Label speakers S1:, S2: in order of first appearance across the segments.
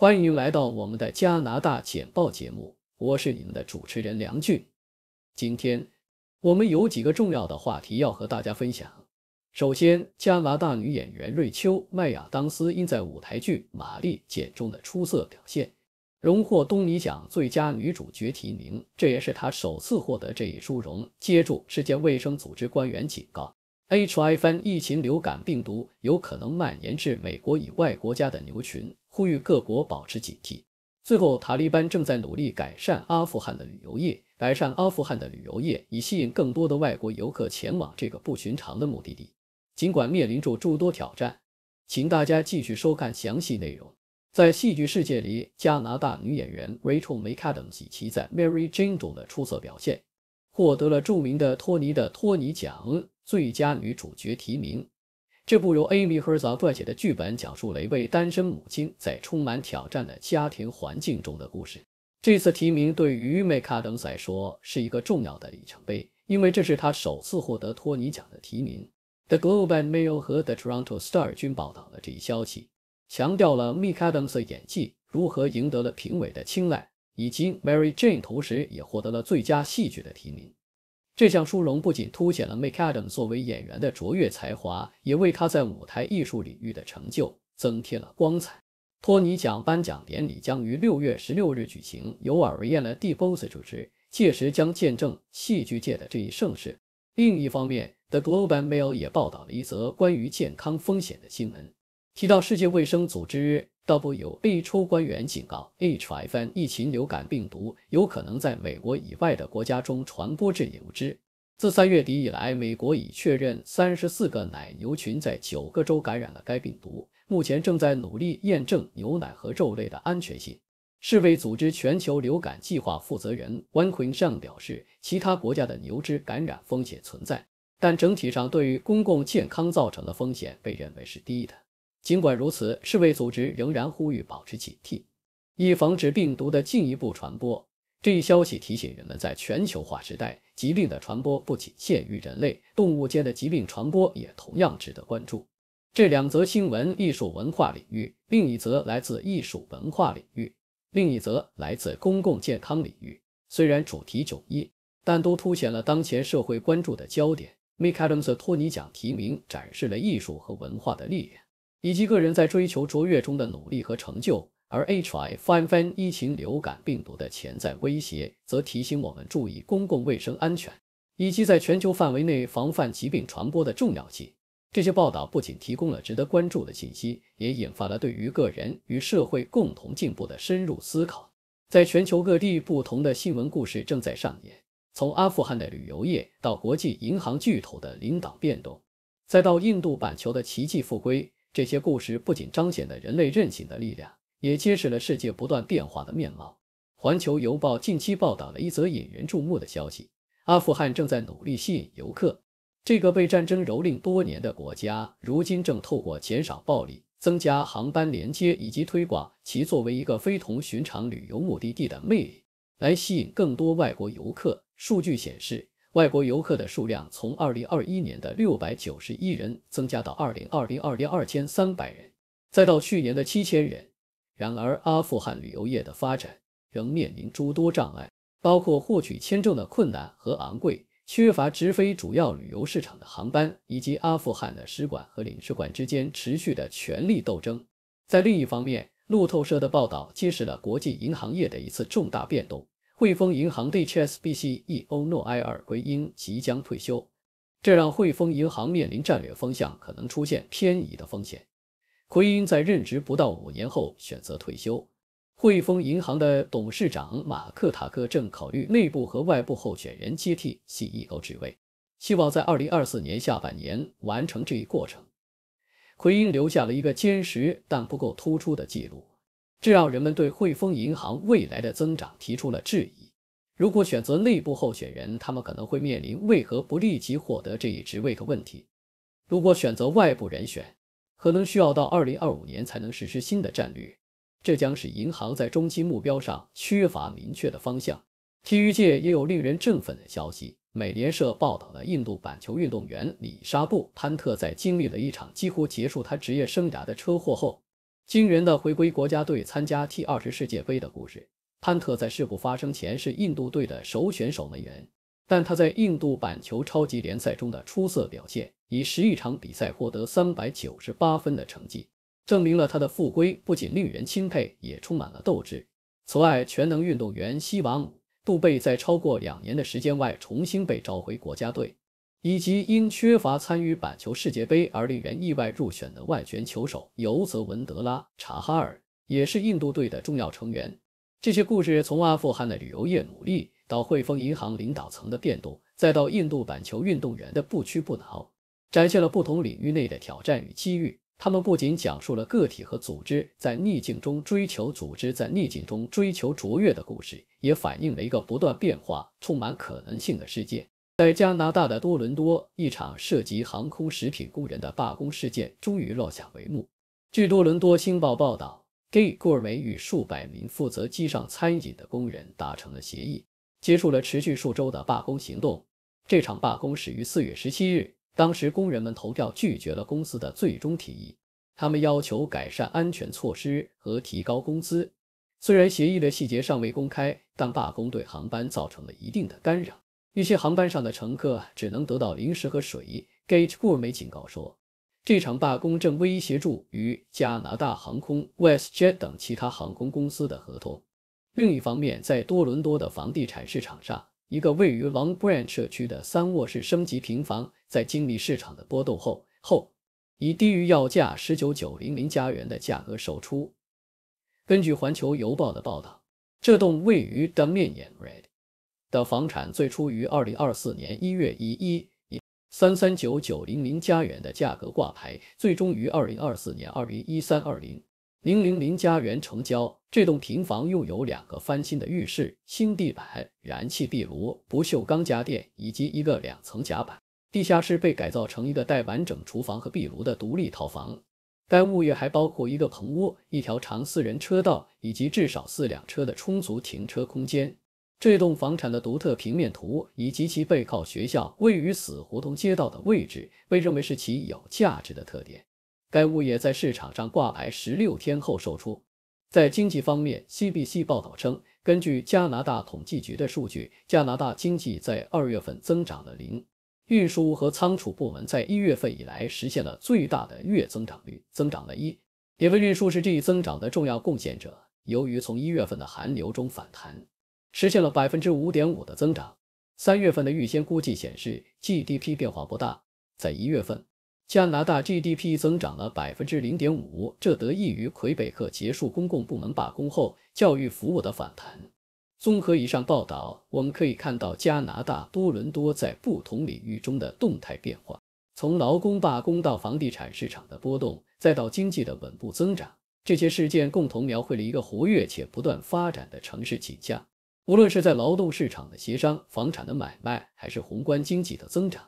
S1: 欢迎来到我们的加拿大简报节目，我是你们的主持人梁俊。今天我们有几个重要的话题要和大家分享。首先，加拿大女演员瑞秋·麦亚当斯因在舞台剧《玛丽简》中的出色表现，荣获东尼奖最佳女主角提名，这也是她首次获得这一殊荣。接住，世界卫生组织官员警告 h i v 疫情流感病毒有可能蔓延至美国以外国家的牛群。呼吁各国保持警惕。最后，塔利班正在努力改善阿富汗的旅游业，改善阿富汗的旅游业，以吸引更多的外国游客前往这个不寻常的目的地。尽管面临着诸多挑战，请大家继续收看详细内容。在戏剧世界里，加拿大女演员 Rachel McAdams 其在《Mary Jane》中的出色表现，获得了著名的托尼的托尼奖最佳女主角提名。这部由 Amy Herzog 撰写的剧本讲述了一位单身母亲在充满挑战的家庭环境中的故事。这次提名对于 McAdams 来说是一个重要的里程碑，因为这是他首次获得托尼奖的提名。The Globe and Mail 和 The Toronto Star 均报道了这一消息，强调了 McAdams 的演技如何赢得了评委的青睐，以及 Mary Jane 同时也获得了最佳戏剧的提名。这项殊荣不仅凸显了 McAdam 作为演员的卓越才华，也为他在舞台艺术领域的成就增添了光彩。托尼奖颁奖典礼将于六月十六日举行，由尔维艳娜蒂波斯主持，届时将见证戏剧界的这一盛事。另一方面，《The Globe and Mail》也报道了一则关于健康风险的新闻，提到世界卫生组织。W H O 官员警告，H I V 疫情流感病毒有可能在美国以外的国家中传播至牛只。自三月底以来，美国已确认三十四个奶牛群在九个州感染了该病毒，目前正在努力验证牛奶和肉类的安全性。世卫组织全球流感计划负责人安奎尚表示，其他国家的牛只感染风险存在，但整体上对于公共健康造成的风险被认为是低的。尽管如此，世卫组织仍然呼吁保持警惕，以防止病毒的进一步传播。这一消息提醒人们，在全球化时代，疾病的传播不仅限于人类，动物间的疾病传播也同样值得关注。这两则新闻，艺术文化领域另一则来自艺术文化领域，另一则来自公共健康领域。虽然主题迥异，但都凸显了当前社会关注的焦点。麦克阿瑟托尼奖提名展示了艺术和文化的力量。以及个人在追求卓越中的努力和成就，而 H5N1 疫型流感病毒的潜在威胁则提醒我们注意公共卫生安全，以及在全球范围内防范疾病传播的重要性。这些报道不仅提供了值得关注的信息，也引发了对于个人与社会共同进步的深入思考。在全球各地，不同的新闻故事正在上演，从阿富汗的旅游业到国际银行巨头的领导变动，再到印度板球的奇迹复归。这些故事不仅彰显了人类韧性的力量，也揭示了世界不断变化的面貌。环球邮报近期报道了一则引人注目的消息：阿富汗正在努力吸引游客。这个被战争蹂躏多年的国家，如今正透过减少暴力、增加航班连接以及推广其作为一个非同寻常旅游目的地的魅力，来吸引更多外国游客。数据显示。外国游客的数量从2021年的691人增加到2020年2300人，再到去年的7000人。然而，阿富汗旅游业的发展仍面临诸多障碍，包括获取签证的困难和昂贵、缺乏直飞主要旅游市场的航班，以及阿富汗的使馆和领事馆之间持续的权力斗争。在另一方面，路透社的报道揭示了国际银行业的一次重大变动。汇丰银行 HSBC E.O. 诺埃尔奎因即将退休，这让汇丰银行面临战略方向可能出现偏移的风险。奎因在任职不到五年后选择退休。汇丰银行的董事长马克塔克正考虑内部和外部候选人接替 CEO 职位，希望在2024年下半年完成这一过程。奎因留下了一个坚实但不够突出的记录。这让人们对汇丰银行未来的增长提出了质疑。如果选择内部候选人，他们可能会面临为何不立即获得这一职位的问题。如果选择外部人选，可能需要到二零二五年才能实施新的战略，这将使银行在中期目标上缺乏明确的方向。体育界也有令人振奋的消息。美联社报道了印度板球运动员里沙布·潘特在经历了一场几乎结束他职业生涯的车祸后。惊人的回归国家队参加 T20 世界杯的故事。潘特在事故发生前是印度队的首选守门员，但他在印度板球超级联赛中的出色表现，以十一场比赛获得三百九十八分的成绩，证明了他的复归不仅令人钦佩，也充满了斗志。此外，全能运动员西瓦姆·杜贝在超过两年的时间外重新被召回国家队。以及因缺乏参与板球世界杯而令人意外入选的外圈球手尤泽文德拉查哈尔也是印度队的重要成员。这些故事从阿富汗的旅游业努力到汇丰银行领导层的变动，再到印度板球运动员的不屈不挠，展现了不同领域内的挑战与机遇。他们不仅讲述了个体和组织在逆境中追求卓越的故事，也反映了一个不断变化、充满可能性的世界。在加拿大的多伦多，一场涉及航空食品工人的罢工事件终于落下帷幕。据多伦多星报报道，G. a y Guerme 与数百名负责机上餐饮的工人达成了协议，结束了持续数周的罢工行动。这场罢工始于四月十七日，当时工人们投票拒绝了公司的最终提议，他们要求改善安全措施和提高工资。虽然协议的细节尚未公开，但罢工对航班造成了一定的干扰。一些航班上的乘客只能得到零食和水。g a t e w o 没警告说，这场罢工正威胁住与加拿大航空、WestJet 等其他航空公司的合同。另一方面，在多伦多的房地产市场上，一个位于 Long Branch 社区的三卧室升级平房，在经历市场的波动后，后以低于要价19,900加元的价格售出。根据《环球邮报》的报道，这栋位于 d a n i a n r e a d 的房产最初于二零二四年一月一三三九九零零加元的价格挂牌，最终于二零二四年二月一三二零零零零家园成交。这栋平房拥有两个翻新的浴室、新地板、燃气壁炉、不锈钢家电以及一个两层甲板。地下室被改造成一个带完整厨房和壁炉的独立套房。该物业还包括一个棚屋、一条长四人车道以及至少四辆车的充足停车空间。这栋房产的独特平面图以及其背靠学校、位于死胡同街道的位置，被认为是其有价值的特点。该物业在市场上挂牌十六天后售出。在经济方面，CBC 报道称，根据加拿大统计局的数据，加拿大经济在二月份增长了零。运输和仓储部门在一月份以来实现了最大的月增长率，增长了一。铁路运输是这一增长的重要贡献者，由于从一月份的寒流中反弹。实现了百分之五点五的增长。三月份的预先估计显示 GDP 变化不大。在一月份，加拿大 GDP 增长了百分之零点五，这得益于魁北克结束公共部门罢工后教育服务的反弹。综合以上报道，我们可以看到加拿大多伦多在不同领域中的动态变化，从劳工罢工到房地产市场的波动，再到经济的稳步增长，这些事件共同描绘了一个活跃且不断发展的城市景象。无论是在劳动市场的协商、房产的买卖，还是宏观经济的增长，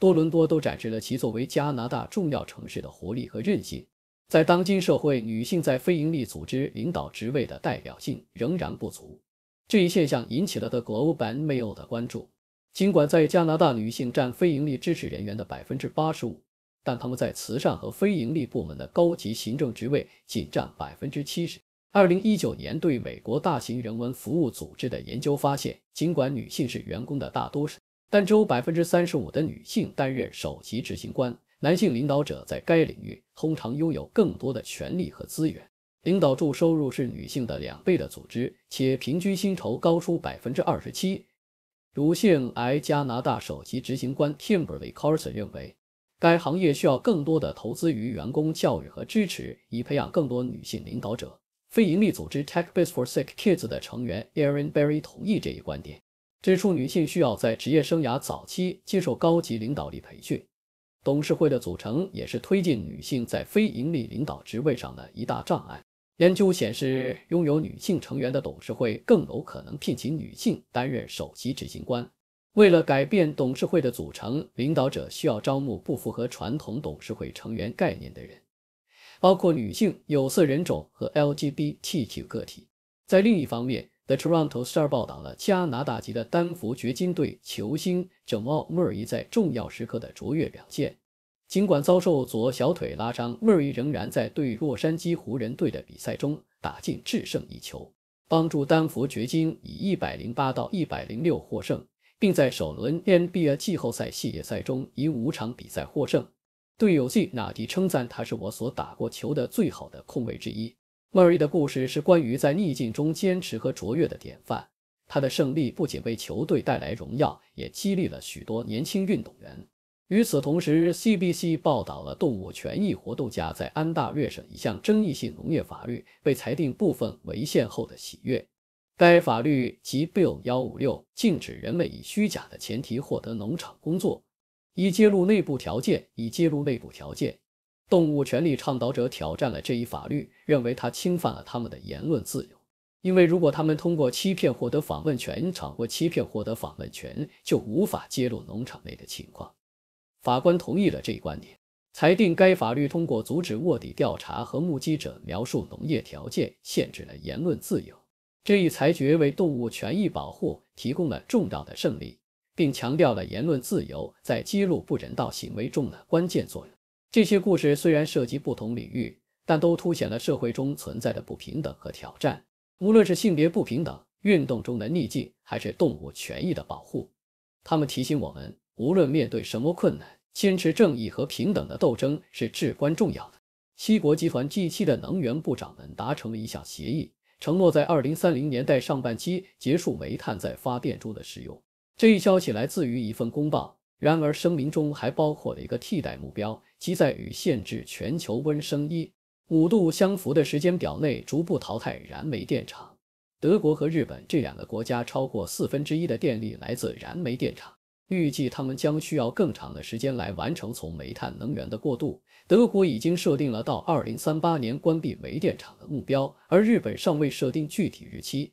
S1: 多伦多都展示了其作为加拿大重要城市的活力和韧性。在当今社会，女性在非营利组织领导职位的代表性仍然不足，这一现象引起了 The g l o b a n Mail 的关注。尽管在加拿大，女性占非营利支持人员的百分之八十五，但她们在慈善和非营利部门的高级行政职位仅占百分之七十。二零一九年对美国大型人文服务组织的研究发现，尽管女性是员工的大多数，但只有百分之三十五的女性担任首席执行官。男性领导者在该领域通常拥有更多的权利和资源，领导柱收入是女性的两倍的组织，且平均薪酬高出百分之二十七。乳腺癌加拿大首席执行官 Kimberly Carlson 认为，该行业需要更多的投资于员工教育和支持，以培养更多女性领导者。非营利组织 Tech Base for Sick Kids 的成员 Erin Berry 同意这一观点，指出女性需要在职业生涯早期接受高级领导力培训。董事会的组成也是推进女性在非营利领导职位上的一大障碍。研究显示，拥有女性成员的董事会更有可能聘请女性担任首席执行官。为了改变董事会的组成，领导者需要招募不符合传统董事会成员概念的人。包括女性、有色人种和 LGBTQ 个体。在另一方面，The Toronto Star 报道了加拿大籍的丹佛掘金队球星 r 奥·莫 y 在重要时刻的卓越表现。尽管遭受左小腿拉伤，莫 y 仍然在对洛杉矶湖人队的比赛中打进制胜一球，帮助丹佛掘金以一百零八到一百零六获胜，并在首轮 NBA 季后赛系列赛中以五场比赛获胜。队友季纳迪称赞他是我所打过球的最好的控卫之一。Mary 的故事是关于在逆境中坚持和卓越的典范。他的胜利不仅为球队带来荣耀，也激励了许多年轻运动员。与此同时，CBC 报导了动物权益活动家在安大略省一项争议性农业法律被裁定部分违宪后的喜悦。该法律即 Bill 156，禁止人们以虚假的前提获得农场工作。以揭露内部条件，以揭露内部条件。动物权利倡导者挑战了这一法律，认为它侵犯了他们的言论自由，因为如果他们通过欺骗获得访问权，场过欺骗获得访问权就无法揭露农场内的情况。法官同意了这一观点，裁定该法律通过阻止卧底调查和目击者描述农业条件，限制了言论自由。这一裁决为动物权益保护提供了重要的胜利。并强调了言论自由在揭露不人道行为中的关键作用。这些故事虽然涉及不同领域，但都凸显了社会中存在的不平等和挑战。无论是性别不平等运动中的逆境，还是动物权益的保护，他们提醒我们，无论面对什么困难，坚持正义和平等的斗争是至关重要的。七国集团 G7 的能源部长们达成了一项协议，承诺在二零三零年代上半期结束煤炭在发电中的使用。这一消息来自于一份公报。然而，声明中还包括了一个替代目标，即在与限制全球温升一五度相符的时间表内，逐步淘汰燃煤电厂。德国和日本这两个国家超过四分之一的电力来自燃煤电厂，预计他们将需要更长的时间来完成从煤炭能源的过渡。德国已经设定了到二零三八年关闭煤电厂的目标，而日本尚未设定具体日期。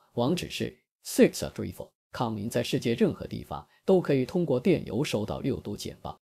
S1: 网址是 sixdrifor。康明在世界任何地方都可以通过电邮收到六度简报。